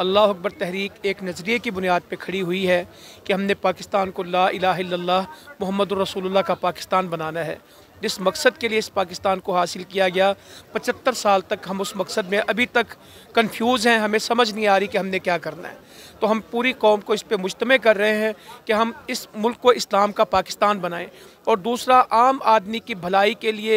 अल्लाह अकबर तहरीक एक नज़रिए की बुनियाद पर खड़ी हुई है कि हमने पाकिस्तान को ला अला मोहम्मद रसूलुल्लाह का पाकिस्तान बनाना है जिस मकसद के लिए इस पाकिस्तान को हासिल किया गया पचहत्तर साल तक हम उस मकसद में अभी तक कन्फ्यूज़ हैं हमें समझ नहीं आ रही कि हमने क्या करना है तो हम पूरी कौम को इस पर मुश्तम कर रहे हैं कि हम इस मुल्क को इस्लाम का पाकिस्तान बनाएं और दूसरा आम आदमी की भलाई के लिए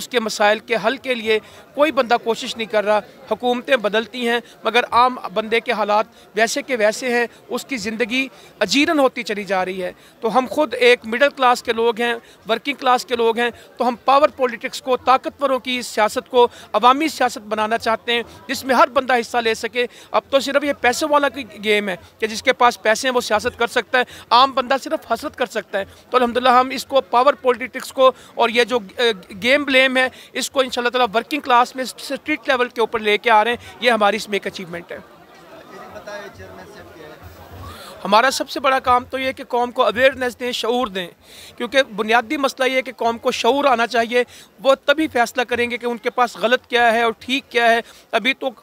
उसके मसाइल के हल के लिए कोई बंदा कोशिश नहीं कर रहा हुकूमतें बदलती हैं मगर आम बंदे के हालात वैसे के वैसे हैं उसकी ज़िंदगी अजीरन होती चली जा रही है तो हम खुद एक मिडिल क्लास के लोग हैं वर्किंग क्लास के लोग हैं तो हम पावर पॉलिटिक्स को ताकतवरों की सियासत को अवामी सियासत बनाना चाहते हैं जिसमें हर बंदा हिस्सा ले सके अब तो सिर्फ ये पैसे वाला की गेम है कि जिसके पास पैसे हैं वो सियासत कर सकता है आम बंदा सिर्फ हसरत कर सकता है तो अलहमदिल्ला हम इसको पावर पॉलिटिक्स को और ये जो गेम ब्लेम है इसको इन शाला वर्किंग क्लास में स्ट्रीट लेवल के ऊपर लेके आ रहे हैं ये हमारी इसमें एक अचीवमेंट है हमारा सबसे बड़ा काम तो ये कि कौम को अवेयरनेस दें शूर दें क्योंकि बुनियादी मसला ये है कि कौम को शूर आना चाहिए वो तभी फैसला करेंगे कि उनके पास गलत क्या है और ठीक क्या है अभी तो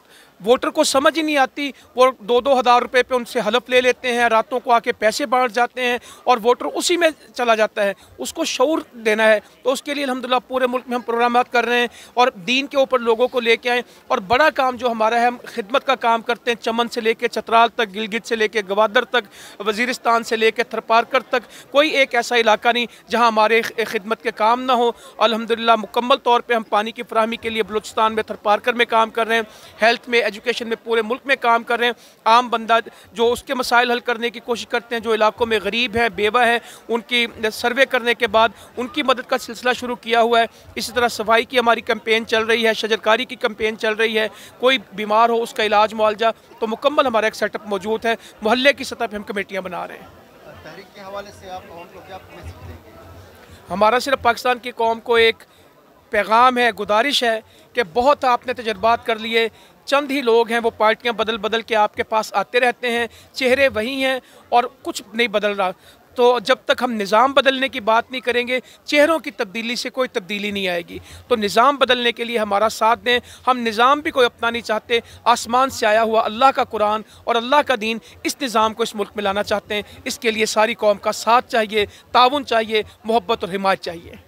वोटर को समझ ही नहीं आती वो दो दो हज़ार रुपये पर उनसे हलफ ले लेते हैं रातों को आके पैसे बांट जाते हैं और वोटर उसी में चला जाता है उसको शौर देना है तो उसके लिए अलहमदिल्ला पूरे मुल्क में हम प्रोग्राम कर रहे हैं और दीन के ऊपर लोगों को लेके आएँ और बड़ा काम जो हमारा है हम खिदमत का काम करते हैं चमन से लेके चतराल तक गिलगित से लेके गवादर तक वजीरस्तान से लेके थरपारकर तक कोई एक ऐसा इलाका नहीं जहाँ हमारे खिदमत के काम ना हो अलहमदिल्ला मुकम्मल तौर पर हम पानी की फ्राहमी के लिए बलोचिस्तान में थरपारकर में काम कर रहे हैं हेल्थ में एजुकेशन में पूरे मुल्क में काम कर रहे हैं आम बंदा जो उसके मसाइल हल करने की कोशिश करते हैं जो इलाकों में गरीब हैं बेवा हैं उनकी सर्वे करने के बाद उनकी मदद का सिलसिला शुरू किया हुआ है इसी तरह सफाई की हमारी कंपेन चल रही है शजरकारी की कंपेन चल रही है कोई बीमार हो उसका इलाज मुआवजा तो मुकम्मल हमारा एक सेटअप मौजूद है मोहल्ले की सतह पर हम कमेटियाँ बना रहे हैं हमारा सिर्फ पाकिस्तान की कौम को एक पैगाम है गुजारिश है कि बहुत आपने तजर्बात कर लिए चंद ही लोग हैं वो पार्टियां बदल बदल के आपके पास आते रहते हैं चेहरे वही हैं और कुछ नहीं बदल रहा तो जब तक हम निज़ाम बदलने की बात नहीं करेंगे चेहरों की तब्दीली से कोई तब्दीली नहीं आएगी तो निज़ाम बदलने के लिए हमारा साथ दें हम निज़ाम भी कोई अपना नहीं चाहते आसमान से आया हुआ अल्लाह का कुरान और अल्लाह का दीन इस निज़ाम को इस मुल्क में लाना चाहते हैं इसके लिए सारी कौम का साथ चाहिए ताउन चाहिए मोहब्बत और हिमायत चाहिए